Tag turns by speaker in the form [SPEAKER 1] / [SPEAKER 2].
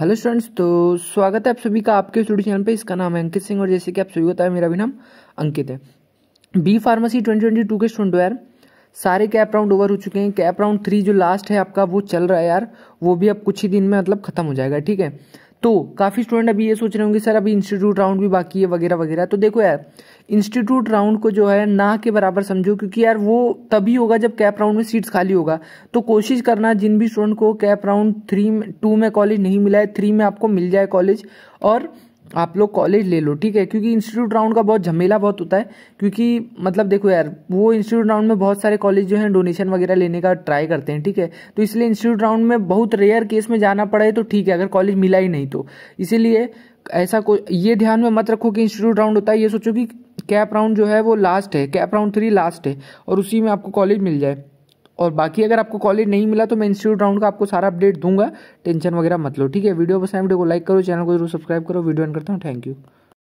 [SPEAKER 1] hello students तो स्वागत है आप सभी का आपके स्टूडियो चैनल पे इसका नाम है अंकित सिंह और जैसे कि आप सभी बताए है मेरा भी नाम अंकित है बी फार्मेसी 2022 के स्टूडेंट यार सारे कैप राउंड ओवर हो चुके हैं कैप राउंड थ्री जो लास्ट है आपका वो चल रहा है यार वो भी अब कुछ ही दिन में मतलब खत्म हो जाएगा ठीक है तो काफ़ी स्टूडेंट अभी ये सोच रहे होंगे सर अभी इंस्टीट्यूट राउंड भी बाकी है वगैरह वगैरह तो देखो यार इंस्टीट्यूट राउंड को जो है ना के बराबर समझो क्योंकि यार वो तभी होगा जब कैप राउंड में सीट्स खाली होगा तो कोशिश करना जिन भी स्टूडेंट को कैप राउंड थ्री टू में कॉलेज नहीं मिला है थ्री में आपको मिल जाए कॉलेज और आप लोग कॉलेज ले लो ठीक है क्योंकि इंस्टीट्यूट राउंड का बहुत झमेला बहुत होता है क्योंकि मतलब देखो यार वो इंस्टीट्यूट राउंड में बहुत सारे कॉलेज जो हैं डोनेशन वगैरह लेने का ट्राई करते हैं ठीक है तो इसलिए इंस्टीट्यूट राउंड में बहुत रेयर केस में जाना पड़े तो ठीक है अगर कॉलेज मिला ही नहीं तो इसीलिए ऐसा कोई ये ध्यान में मत रखो कि इंस्टीट्यूट राउंड होता है ये सोचो कि कैप राउंड जो है वो लास्ट है कैप राउंड थ्री लास्ट है और उसी में आपको कॉलेज मिल जाए और बाकी अगर आपको कॉलेज नहीं मिला तो मैं इंस्टीट्यूट राउंड का आपको सारा अपडेट दूंगा टेंशन वगैरह मत लो ठीक है वीडियो पसंद वीडियो को लाइक करो चैनल को जरूर सब्सक्राइब करो वीडियो एंड करता हूँ थैंक यू